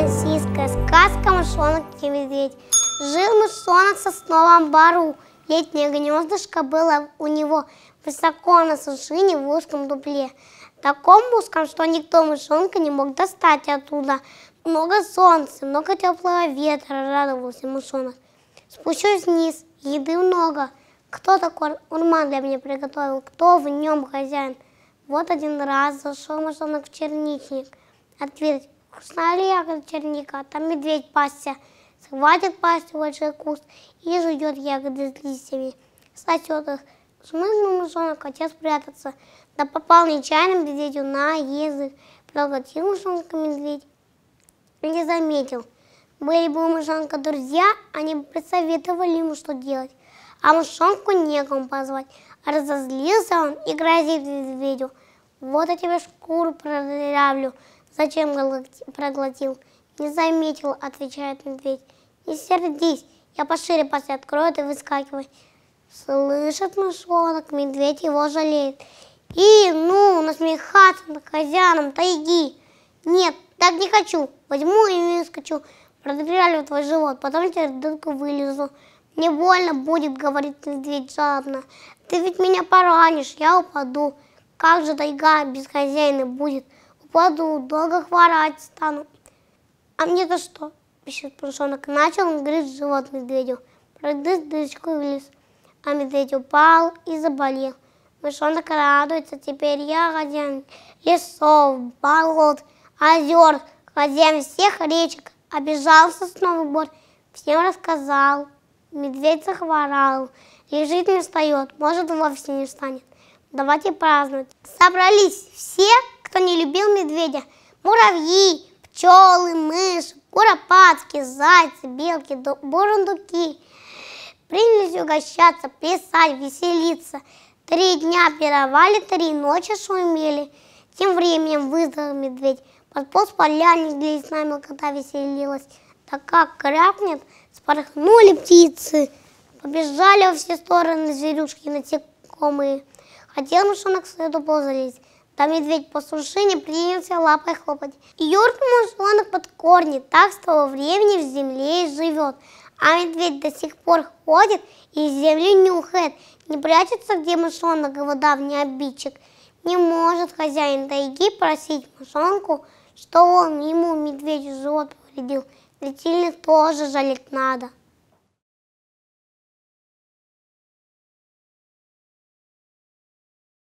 мансийская сказка «Мышонок и медведь». Жил мышонок в сосновом бару. Летнее гнездышко было у него высоко на сушине в узком дупле. Таком узком, что никто мышонка не мог достать оттуда. Много солнца, много теплого ветра, радовался мышонок. Спущусь вниз, еды много. Кто такой урман для меня приготовил, кто в нем хозяин? Вот один раз зашел мышонок в черничник. Ответь, Вкусная ли черника? Там медведь пасся. Схватит пасть большой куст и жует ягоды с листьями. Сосет их. Смыслил мышонок, хотел спрятаться. Да попал нечаянно медведю на язык. Проглотил мышонка медведь. Не заметил. Были бы у мышонка друзья, они бы посоветовали ему, что делать. А мышонку некому позвать. Разозлился он и грозит медведю. Вот я тебе шкуру продырявлю. Зачем проглотил? Не заметил, отвечает медведь. Не сердись, я пошире после открою, ты выскакивай. Слышит мышонок, медведь его жалеет. И, ну, насмехаться над хозяином тайги. Нет, так не хочу. Возьму и выскочу. Продырявлю твой живот, потом тебе дырку вылезу. Мне больно будет, говорит медведь жадно. Ты ведь меня поранишь, я упаду. Как же тайга без хозяина будет? буду долго хворать стану. А мне-то что? пишет Паншонок. Начал он грызть живот медведю. Прогрыз дырочку в лес. А медведь упал и заболел. Мышонок радуется, теперь я хозяин лесов, болот, озер, хозяин всех речек. Обижался снова бор, всем рассказал. Медведь захворал, лежит не встает, может вовсе не встанет. Давайте праздновать. Собрались все кто не любил медведя, муравьи, пчелы, мыши, куропатки, зайцы, белки, бурундуки принялись угощаться, плясать, веселиться. Три дня пировали, три ночи шумели. Тем временем вызвал медведь. Подполз полярник, где с лесная мелкота веселилась. Так как крякнет, спорхнули птицы. Побежали во все стороны зверюшки и насекомые. Хотел мышонок в среду ползать. Там медведь по сушине принялся лапой хлопать. И юркнул мышонок под корни, так с того времени в земле и живет. А медведь до сих пор ходит и землю нюхает, не прячется, где мышонок его давний обидчик. Не может хозяин тайги просить мышонку, что он ему медведю живот повредил, ведь тоже жалеть надо.